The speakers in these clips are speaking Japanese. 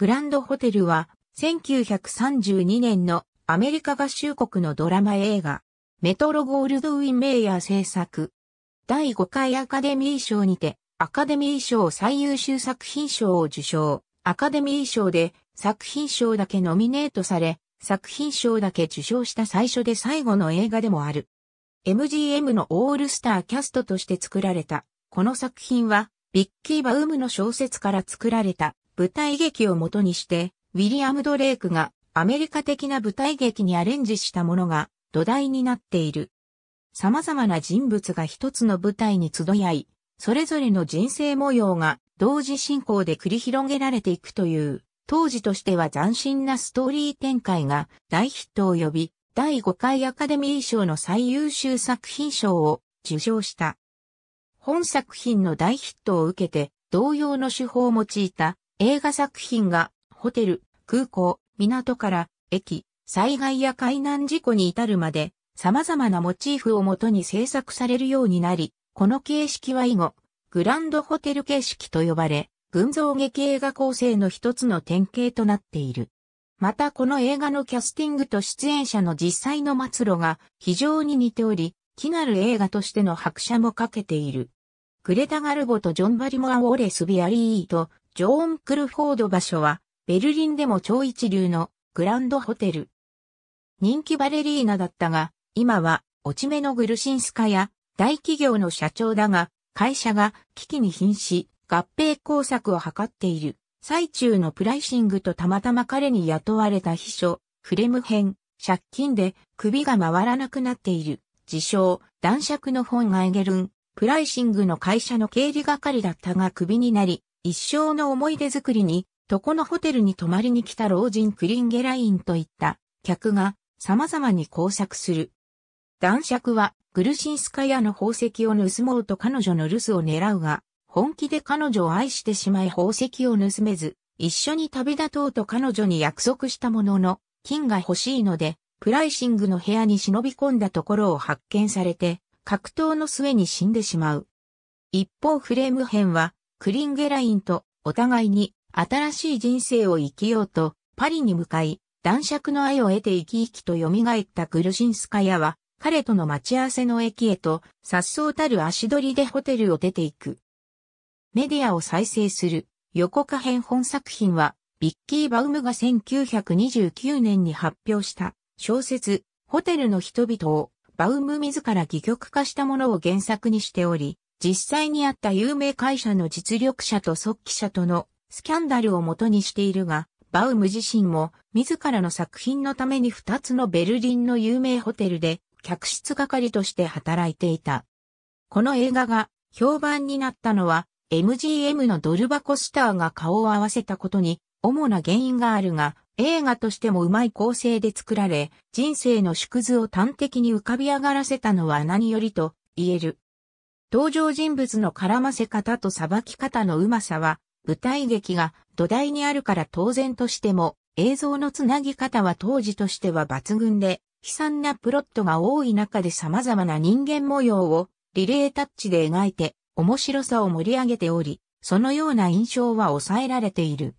グランドホテルは、1932年のアメリカ合衆国のドラマ映画、メトロゴールドウィン・メイヤー制作。第5回アカデミー賞にて、アカデミー賞最優秀作品賞を受賞。アカデミー賞で作品賞だけノミネートされ、作品賞だけ受賞した最初で最後の映画でもある。MGM のオールスターキャストとして作られた。この作品は、ビッキー・バウムの小説から作られた舞台劇をもとにして、ウィリアム・ドレイクがアメリカ的な舞台劇にアレンジしたものが土台になっている。様々な人物が一つの舞台に集い合い、それぞれの人生模様が同時進行で繰り広げられていくという、当時としては斬新なストーリー展開が大ヒットを呼び、第5回アカデミー賞の最優秀作品賞を受賞した。本作品の大ヒットを受けて、同様の手法を用いた映画作品が、ホテル、空港、港から、駅、災害や海難事故に至るまで、様々なモチーフをもとに制作されるようになり、この形式は以後、グランドホテル形式と呼ばれ、群像劇映画構成の一つの典型となっている。またこの映画のキャスティングと出演者の実際の末路が非常に似ており、気なる映画としての拍車もかけている。グレタ・ガルボとジョン・バリモア・ウォレス・ビアリーとジョーン・クルフォード場所は、ベルリンでも超一流のグランドホテル。人気バレリーナだったが、今は落ち目のグルシンスカや大企業の社長だが、会社が危機に瀕し、合併工作を図っている。最中のプライシングとたまたま彼に雇われた秘書、フレム編、借金で首が回らなくなっている。自称、男爵の本がイゲルン、プライシングの会社の経理係だったが首になり、一生の思い出作りに、床のホテルに泊まりに来た老人クリンゲラインといった客が様々に交錯する。男爵はグルシンスカヤの宝石を盗もうと彼女の留守を狙うが、本気で彼女を愛してしまい宝石を盗めず、一緒に旅立とうと彼女に約束したものの、金が欲しいので、プライシングの部屋に忍び込んだところを発見されて、格闘の末に死んでしまう。一方フレーム編は、クリンゲラインとお互いに新しい人生を生きようとパリに向かい、男爵の愛を得て生き生きと蘇ったグルシンスカヤは、彼との待ち合わせの駅へと、颯爽たる足取りでホテルを出ていく。メディアを再生する横告編本作品は、ビッキー・バウムが1929年に発表した小説、ホテルの人々を、バウム自ら戯曲化したものを原作にしており、実際にあった有名会社の実力者と速記者とのスキャンダルを元にしているが、バウム自身も自らの作品のために2つのベルリンの有名ホテルで客室係として働いていた。この映画が評判になったのは MGM のドルバコスターが顔を合わせたことに主な原因があるが、映画としてもうまい構成で作られ、人生の縮図を端的に浮かび上がらせたのは何よりと言える。登場人物の絡ませ方と裁き方のうまさは、舞台劇が土台にあるから当然としても、映像のつなぎ方は当時としては抜群で、悲惨なプロットが多い中で様々な人間模様をリレータッチで描いて面白さを盛り上げており、そのような印象は抑えられている。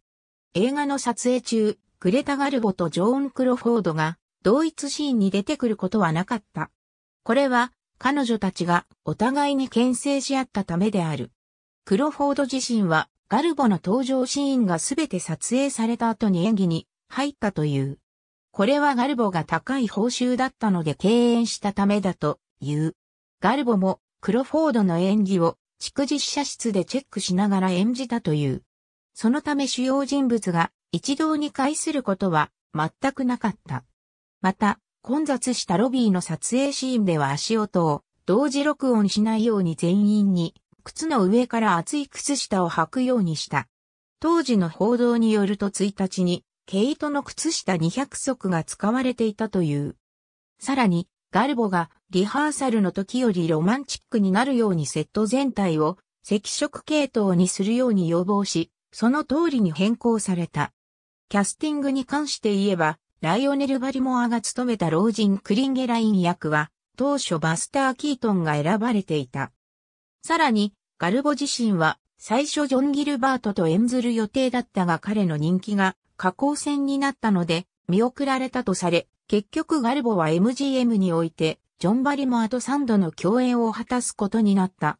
映画の撮影中、グレタ・ガルボとジョーン・クロフォードが同一シーンに出てくることはなかった。これは彼女たちがお互いに牽制し合ったためである。クロフォード自身はガルボの登場シーンがすべて撮影された後に演技に入ったという。これはガルボが高い報酬だったので敬遠したためだという。ガルボもクロフォードの演技を蓄実写室でチェックしながら演じたという。そのため主要人物が一堂に会することは全くなかった。また、混雑したロビーの撮影シーンでは足音を同時録音しないように全員に靴の上から厚い靴下を履くようにした。当時の報道によると1日に毛糸の靴下200足が使われていたという。さらに、ガルボがリハーサルの時よりロマンチックになるようにセット全体を赤色系統にするように要望し、その通りに変更された。キャスティングに関して言えば、ライオネル・バリモアが務めた老人クリンゲライン役は、当初バスター・キートンが選ばれていた。さらに、ガルボ自身は、最初ジョン・ギルバートと演ずる予定だったが彼の人気が、下降戦になったので、見送られたとされ、結局ガルボは MGM において、ジョン・バリモアと3度の共演を果たすことになった。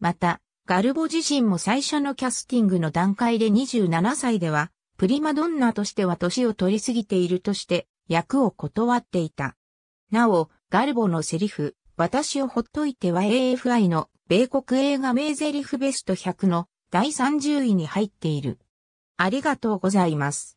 また、ガルボ自身も最初のキャスティングの段階で27歳では、プリマドンナとしては年を取りすぎているとして役を断っていた。なお、ガルボのセリフ、私をほっといては AFI の米国映画名ゼリフベスト100の第30位に入っている。ありがとうございます。